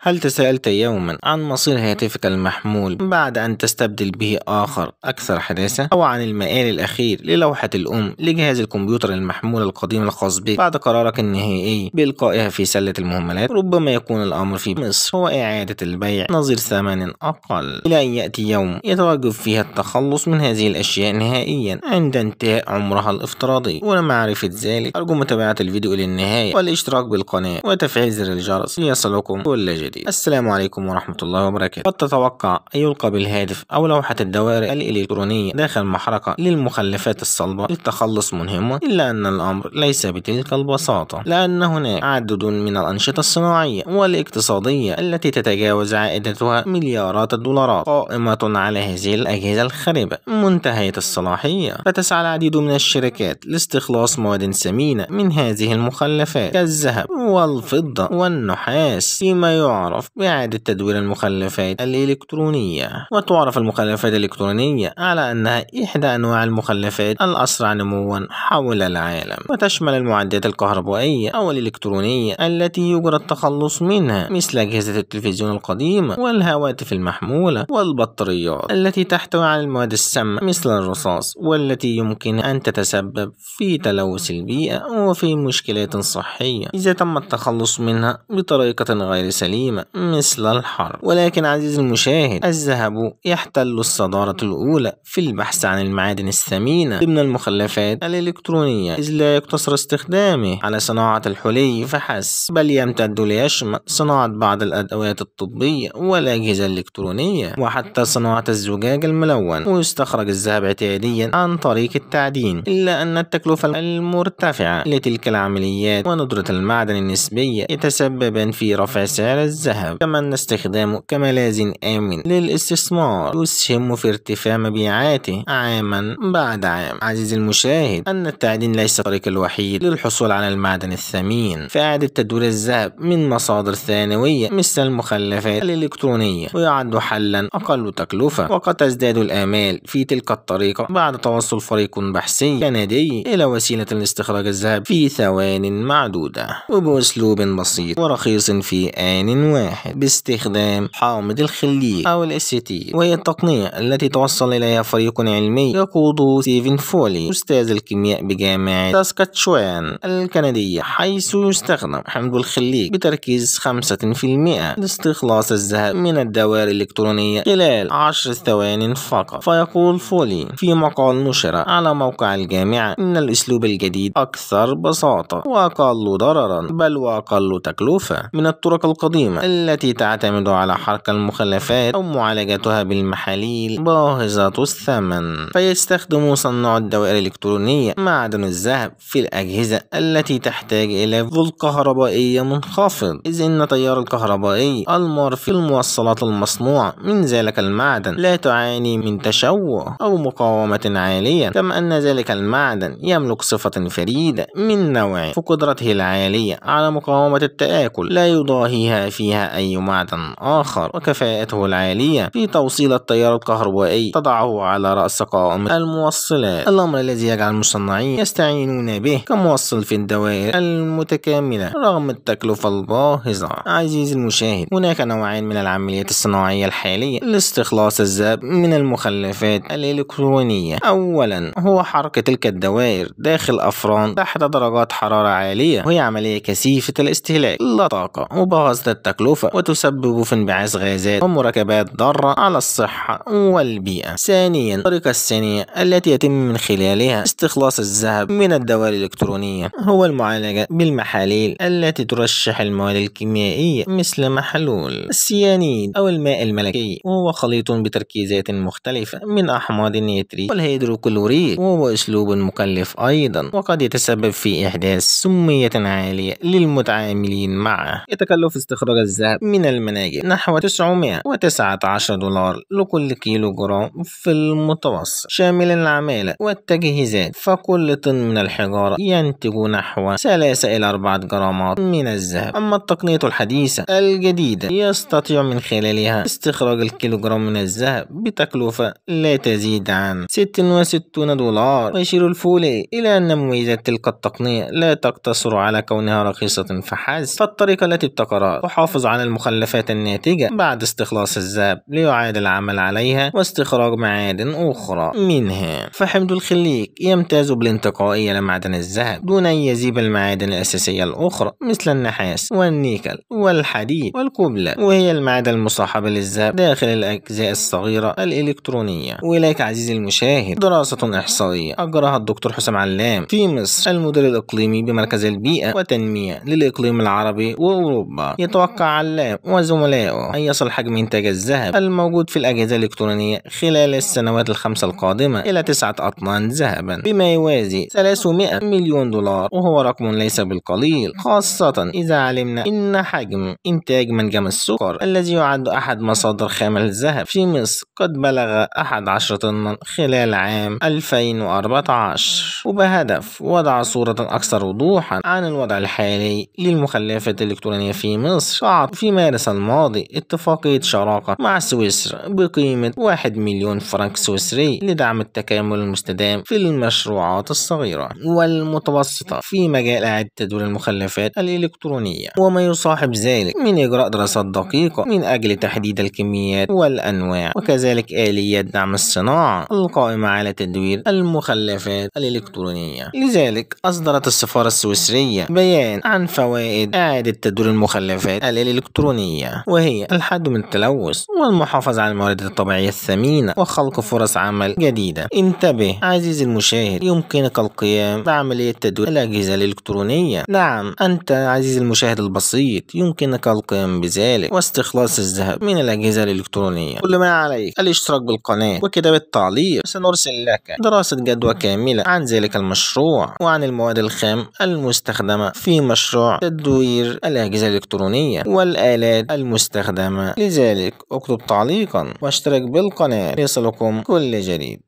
هل تساءلت يوما عن مصير هاتفك المحمول بعد أن تستبدل به آخر أكثر حداثة أو عن المقال الأخير للوحة الأم لجهاز الكمبيوتر المحمول القديم الخاص بك بعد قرارك النهائي بإلقائها في سلة المهملات ربما يكون الأمر في مصر هو إعادة البيع نظير ثمن أقل إلى أن يأتي يوم يتوجب فيها التخلص من هذه الأشياء نهائيا عند انتهاء عمرها الافتراضي ولمعرفة ذلك أرجو متابعة الفيديو للنهاية والاشتراك بالقناة وتفعيل زر الجرس ليصلكم كل جديد جديد السلام عليكم ورحمة الله وبركاته قد تتوقع أن يلقى بالهاتف أو لوحة الدوائر الإلكترونية داخل محرقة للمخلفات الصلبة للتخلص منهما إلا أن الأمر ليس بتلك البساطة لأن هناك عدد من الأنشطة الصناعية والاقتصادية التي تتجاوز عائدتها مليارات الدولارات قائمة على هذه الأجهزة الخربة منتهية الصلاحية فتسعى العديد من الشركات لاستخلاص مواد سمينة من هذه المخلفات كالذهب والفضة والنحاس فيما يعرف تعرف بإعادة تدوير المخلفات الإلكترونية وتعرف المخلفات الإلكترونية على أنها إحدى أنواع المخلفات الأسرع نموا حول العالم وتشمل المعدات الكهربائية أو الإلكترونية التي يجرى التخلص منها مثل أجهزة التلفزيون القديمة والهواتف المحمولة والبطاريات التي تحتوي على المواد السامة مثل الرصاص والتي يمكن أن تتسبب في تلوث البيئة وفي مشكلات صحية إذا تم التخلص منها بطريقة غير سليمة القديمة مثل الحرب ولكن عزيزي المشاهد الذهب يحتل الصدارة الأولى في البحث عن المعادن الثمينة ضمن المخلفات الإلكترونية إذ لا يقتصر استخدامه على صناعة الحلي فحسب بل يمتد ليشمل صناعة بعض الأدوات الطبية والأجهزة الإلكترونية وحتى صناعة الزجاج الملون ويستخرج الذهب اعتياديا عن طريق التعدين إلا أن التكلفة المرتفعة لتلك العمليات وندرة المعدن النسبية يتسببان في رفع سعر الزجاج الذهب كما استخدامه كملاذ آمن للاستثمار يسهم في ارتفاع مبيعاته عاما بعد عام عزيزي المشاهد أن التعدين ليس الطريق الوحيد للحصول على المعدن الثمين فإعادة تدوير الذهب من مصادر ثانوية مثل المخلفات الإلكترونية ويعد حلا أقل تكلفة وقد تزداد الآمال في تلك الطريقة بعد توصل فريق بحثي كندي إلى وسيلة لاستخراج الذهب في ثوان معدودة وبأسلوب بسيط ورخيص في آن واحد باستخدام حامض الخليج أو الأسيتي وهي التقنية التي توصل إليها فريق علمي يقوده ستيفن فولي أستاذ الكيمياء بجامعة ساسكاتشوان الكندية حيث يستخدم حمض الخليج بتركيز 5% لاستخلاص الذهب من الدوائر الإلكترونية خلال 10 ثوان فقط فيقول فولي في مقال نشر على موقع الجامعة إن الأسلوب الجديد أكثر بساطة وأقل ضررا بل وأقل تكلفة من الطرق القديمة التي تعتمد على حرق المخلفات أو معالجتها بالمحاليل باهظة الثمن فيستخدم صناع الدوائر الإلكترونية معدن الذهب في الأجهزة التي تحتاج إلى فولت كهربائي منخفض إذ أن تيار الكهربائي المر في الموصلات المصنوعة من ذلك المعدن لا تعاني من تشوه أو مقاومة عالية كما أن ذلك المعدن يملك صفة فريدة من نوعه فقدرته العالية على مقاومة التآكل لا يضاهيها في فيها أي معدن آخر وكفاءته العالية في توصيل التيار الكهربائي تضعه على رأس قائمة الموصلات الأمر الذي يجعل المصنعين يستعينون به كموصل في الدوائر المتكاملة رغم التكلفة الباهظة عزيزي المشاهد هناك نوعان من العمليات الصناعية الحالية لاستخلاص الذهب من المخلفات الإلكترونية أولا هو حركة تلك الدوائر داخل أفران تحت درجات حرارة عالية وهي عملية كثيفة الاستهلاك لا طاقة وباهظة التكلفة المأكلوفة وتسبب في انبعاث غازات ومركبات ضارة على الصحة والبيئة ثانيا الطريقة الثانية التي يتم من خلالها استخلاص الذهب من الدوائر الإلكترونية هو المعالجة بالمحاليل التي ترشح المواد الكيميائية مثل محلول السيانيد أو الماء الملكي وهو خليط بتركيزات مختلفة من أحماض النيتري والهيدروكلوريد وهو أسلوب مكلف أيضا وقد يتسبب في إحداث سمية عالية للمتعاملين معه يتكلف استخراج الذهب من المناجم نحو 919 دولار لكل كيلو جرام في المتوسط شامل العمالة والتجهيزات فكل طن من الحجارة ينتج نحو 3 إلى 4 جرامات من الذهب أما التقنية الحديثة الجديدة يستطيع من خلالها استخراج جرام من الذهب بتكلفة لا تزيد عن 66 دولار ويشير الفولي إلى أن مميزات تلك التقنية لا تقتصر على كونها رخيصة فحسب فالطريقة التي ابتكرها يحافظ على المخلفات الناتجة بعد استخلاص الذهب ليعاد العمل عليها واستخراج معادن أخرى منها فحمض الخليك يمتاز بالانتقائية لمعدن الذهب دون أن يذيب المعادن الأساسية الأخرى مثل النحاس والنيكل والحديد والكبلة وهي المعادن المصاحبة للذهب داخل الأجزاء الصغيرة الإلكترونية وإليك عزيزي المشاهد دراسة إحصائية أجراها الدكتور حسام علام في مصر المدير الإقليمي بمركز البيئة والتنمية للإقليم العربي وأوروبا يتوقع توقع علام وزملائه أن يصل حجم إنتاج الذهب الموجود في الأجهزة الإلكترونية خلال السنوات الخمسة القادمة إلى تسعة أطنان ذهبا بما يوازي 300 مليون دولار وهو رقم ليس بالقليل خاصة إذا علمنا أن حجم إنتاج منجم السكر الذي يعد أحد مصادر خام الذهب في مصر قد بلغ 11 طنا خلال عام 2014 وبهدف وضع صورة أكثر وضوحا عن الوضع الحالي للمخلفات الإلكترونية في مصر وقعت في مارس الماضي اتفاقية شراكة مع سويسرا بقيمة 1 مليون فرنك سويسري لدعم التكامل المستدام في المشروعات الصغيرة والمتوسطة في مجال إعادة تدوير المخلفات الإلكترونية وما يصاحب ذلك من إجراء دراسات دقيقة من أجل تحديد الكميات والأنواع وكذلك آلية دعم الصناعة القائمة على تدوير المخلفات الإلكترونية لذلك أصدرت السفارة السويسرية بيان عن فوائد إعادة تدوير المخلفات العملية الإلكترونية وهي الحد من التلوث والمحافظة على الموارد الطبيعية الثمينة وخلق فرص عمل جديدة انتبه عزيزي المشاهد يمكنك القيام بعملية تدوير الأجهزة الإلكترونية نعم أنت عزيزي المشاهد البسيط يمكنك القيام بذلك واستخلاص الذهب من الأجهزة الإلكترونية كل ما عليك الاشتراك بالقناة وكتابة التعليق سنرسل لك دراسة جدوى كاملة عن ذلك المشروع وعن المواد الخام المستخدمة في مشروع تدوير الأجهزة الإلكترونية والآلات المستخدمة لذلك اكتب تعليقا واشترك بالقناة ليصلكم كل جديد